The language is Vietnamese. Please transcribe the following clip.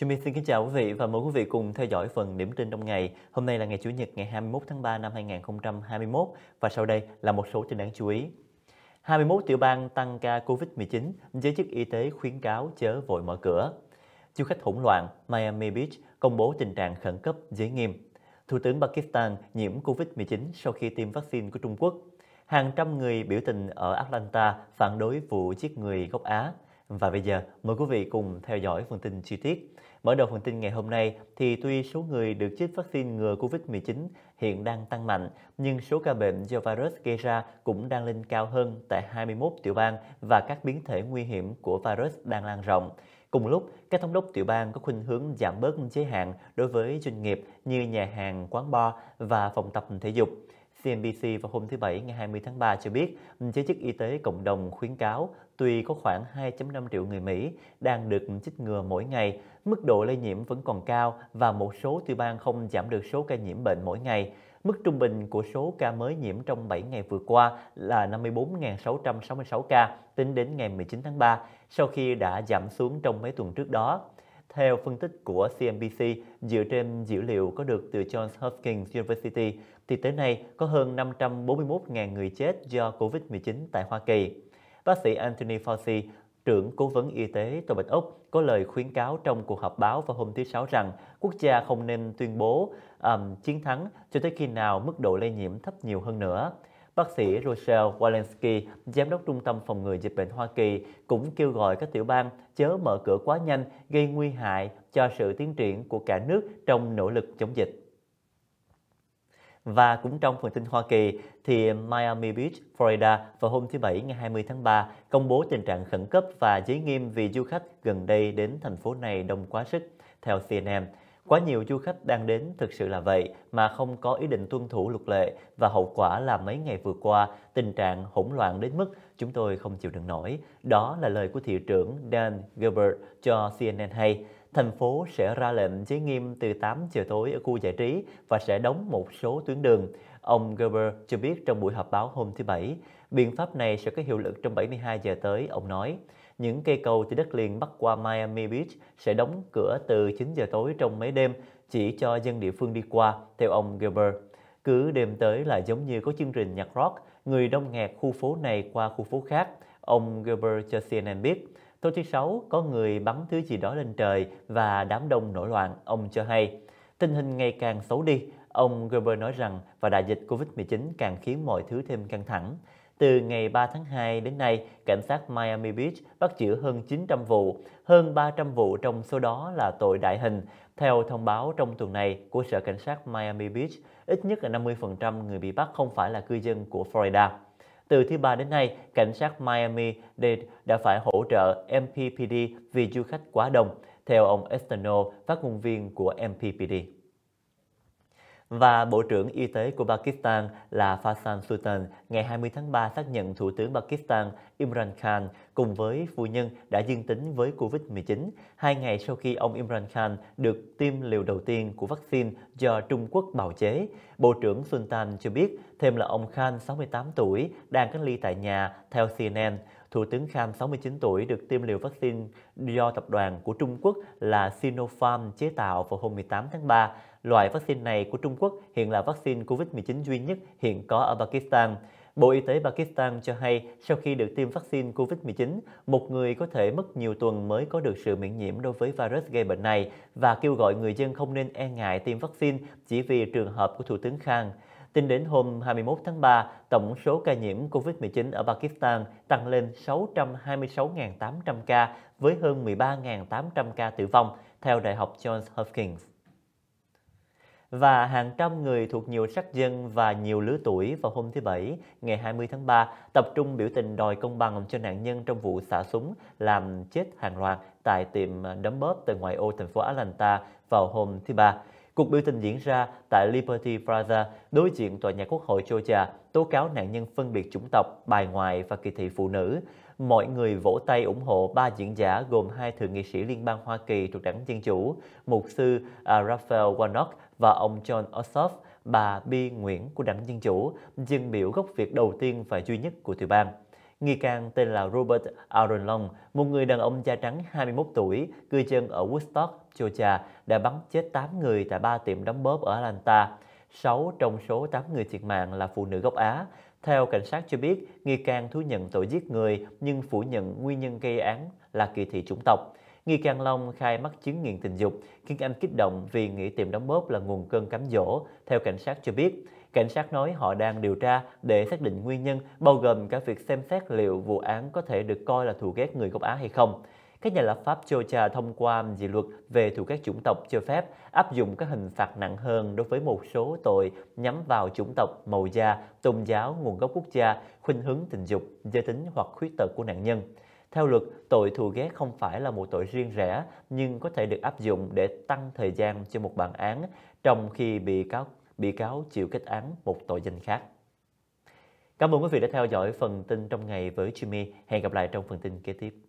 Jimmy xin kính chào quý vị và mời quý vị cùng theo dõi phần điểm tin trong ngày. Hôm nay là ngày Chủ nhật ngày 21 tháng 3 năm 2021 và sau đây là một số tin đáng chú ý. 21 tiểu bang tăng ca Covid-19, giới chức y tế khuyến cáo chớ vội mở cửa. Du khách hỗn loạn, Miami Beach công bố tình trạng khẩn cấp giới nghiêm. Thủ tướng Pakistan nhiễm Covid-19 sau khi tiêm vaccine của Trung Quốc. Hàng trăm người biểu tình ở Atlanta phản đối vụ giết người gốc Á. Và bây giờ, mời quý vị cùng theo dõi phần tin chi tiết. Mở đầu phần tin ngày hôm nay thì tuy số người được chích vaccine ngừa Covid-19 hiện đang tăng mạnh, nhưng số ca bệnh do virus gây ra cũng đang lên cao hơn tại 21 tiểu bang và các biến thể nguy hiểm của virus đang lan rộng. Cùng lúc, các thống đốc tiểu bang có khuynh hướng giảm bớt giới hạn đối với doanh nghiệp như nhà hàng, quán bar và phòng tập thể dục. CNBC vào hôm thứ Bảy ngày 20 tháng 3 cho biết, giới chức y tế cộng đồng khuyến cáo tuy có khoảng 2.5 triệu người Mỹ đang được chích ngừa mỗi ngày, mức độ lây nhiễm vẫn còn cao và một số tiểu bang không giảm được số ca nhiễm bệnh mỗi ngày. Mức trung bình của số ca mới nhiễm trong 7 ngày vừa qua là 54.666 ca tính đến ngày 19 tháng 3, sau khi đã giảm xuống trong mấy tuần trước đó. Theo phân tích của CNBC, dựa trên dữ liệu có được từ Johns Hopkins University, thì tới nay có hơn 541.000 người chết do COVID-19 tại Hoa Kỳ. Bác sĩ Anthony Fauci, trưởng cố vấn y tế Tòa Bạch Ốc, có lời khuyến cáo trong cuộc họp báo vào hôm thứ Sáu rằng quốc gia không nên tuyên bố um, chiến thắng cho tới khi nào mức độ lây nhiễm thấp nhiều hơn nữa. Bác sĩ Rochelle Walensky, giám đốc Trung tâm Phòng ngừa Dịch bệnh Hoa Kỳ, cũng kêu gọi các tiểu bang chớ mở cửa quá nhanh gây nguy hại cho sự tiến triển của cả nước trong nỗ lực chống dịch. Và cũng trong phần tin Hoa Kỳ, thì Miami Beach, Florida vào hôm thứ Bảy ngày 20 tháng 3 công bố tình trạng khẩn cấp và giới nghiêm vì du khách gần đây đến thành phố này đông quá sức. Theo CNN, Quá nhiều du khách đang đến thực sự là vậy mà không có ý định tuân thủ luật lệ và hậu quả là mấy ngày vừa qua tình trạng hỗn loạn đến mức chúng tôi không chịu đựng nổi. Đó là lời của thị trưởng Dan Gilbert cho CNN hay. Thành phố sẽ ra lệnh giới nghiêm từ 8 giờ tối ở khu giải trí và sẽ đóng một số tuyến đường. Ông Gerber cho biết trong buổi họp báo hôm thứ Bảy, biện pháp này sẽ có hiệu lực trong 72 giờ tới, ông nói những cây cầu từ đất liền bắc qua Miami Beach sẽ đóng cửa từ 9 giờ tối trong mấy đêm chỉ cho dân địa phương đi qua, theo ông Gilbert. Cứ đêm tới là giống như có chương trình nhạc rock, người đông nghẹt khu phố này qua khu phố khác, ông Gilbert cho CNN biết. Tối thứ Sáu, có người bắn thứ gì đó lên trời và đám đông nổi loạn, ông cho hay. Tình hình ngày càng xấu đi, ông Gilbert nói rằng và đại dịch Covid-19 càng khiến mọi thứ thêm căng thẳng. Từ ngày 3 tháng 2 đến nay, cảnh sát Miami Beach bắt giữ hơn 900 vụ, hơn 300 vụ trong số đó là tội đại hình. Theo thông báo trong tuần này của Sở Cảnh sát Miami Beach, ít nhất là 50% người bị bắt không phải là cư dân của Florida. Từ thứ ba đến nay, cảnh sát Miami Dade đã phải hỗ trợ MPPD vì du khách quá đông, theo ông Estano, phát ngôn viên của MPPD. Và Bộ trưởng Y tế của Pakistan là Fasan Sultan ngày 20 tháng 3 xác nhận Thủ tướng Pakistan Imran Khan cùng với phu nhân đã dương tính với COVID-19, hai ngày sau khi ông Imran Khan được tiêm liều đầu tiên của vaccine do Trung Quốc bào chế. Bộ trưởng Sultan cho biết thêm là ông Khan 68 tuổi đang cách ly tại nhà theo CNN. Thủ tướng Khan 69 tuổi được tiêm liều vaccine do tập đoàn của Trung Quốc là Sinopharm chế tạo vào hôm 18 tháng 3 Loại vaccine này của Trung Quốc hiện là vaccine COVID-19 duy nhất hiện có ở Pakistan. Bộ Y tế Pakistan cho hay sau khi được tiêm vaccine COVID-19, một người có thể mất nhiều tuần mới có được sự miễn nhiễm đối với virus gây bệnh này và kêu gọi người dân không nên e ngại tiêm vaccine chỉ vì trường hợp của Thủ tướng Khan. Tính đến hôm 21 tháng 3, tổng số ca nhiễm COVID-19 ở Pakistan tăng lên 626.800 ca với hơn 13.800 ca tử vong, theo Đại học Johns Hopkins và hàng trăm người thuộc nhiều sắc dân và nhiều lứa tuổi vào hôm thứ Bảy, ngày 20 tháng 3, tập trung biểu tình đòi công bằng cho nạn nhân trong vụ xả súng làm chết hàng loạt tại tiệm đấm bóp từ ngoại ô thành phố Atlanta vào hôm thứ Ba. Cuộc biểu tình diễn ra tại Liberty Plaza, đối diện tòa nhà Quốc hội Georgia, tố cáo nạn nhân phân biệt chủng tộc, bài ngoại và kỳ thị phụ nữ. Mọi người vỗ tay ủng hộ ba diễn giả gồm hai thượng nghị sĩ liên bang Hoa Kỳ thuộc đảng Dân Chủ, mục sư à, Raphael Warnock và ông John Ossoff, bà Bi Nguyễn của đảng Dân Chủ, dân biểu gốc Việt đầu tiên và duy nhất của tiểu bang. Nghi can tên là Robert Aaron Long, một người đàn ông da trắng 21 tuổi, cư dân ở Woodstock, Georgia, đã bắn chết 8 người tại ba tiệm đóng bóp ở Atlanta. 6 trong số 8 người thiệt mạng là phụ nữ gốc Á. Theo cảnh sát cho biết, nghi can thú nhận tội giết người nhưng phủ nhận nguyên nhân gây án là kỳ thị chủng tộc. Nghi can Long khai mắc chứng nghiện tình dục, khiến Anh kích động vì nghĩ tiệm đóng bóp là nguồn cơn cám dỗ, theo cảnh sát cho biết. Cảnh sát nói họ đang điều tra để xác định nguyên nhân, bao gồm cả việc xem xét liệu vụ án có thể được coi là thù ghét người gốc Á hay không. Các nhà lập pháp Georgia thông qua dự luật về thù ghét chủng tộc cho phép áp dụng các hình phạt nặng hơn đối với một số tội nhắm vào chủng tộc, màu da, tôn giáo, nguồn gốc quốc gia, khuynh hướng tình dục, giới tính hoặc khuyết tật của nạn nhân. Theo luật, tội thù ghét không phải là một tội riêng rẽ, nhưng có thể được áp dụng để tăng thời gian cho một bản án, trong khi bị cáo bị cáo chịu kết án một tội danh khác. Cảm ơn quý vị đã theo dõi phần tin trong ngày với Jimmy. Hẹn gặp lại trong phần tin kế tiếp.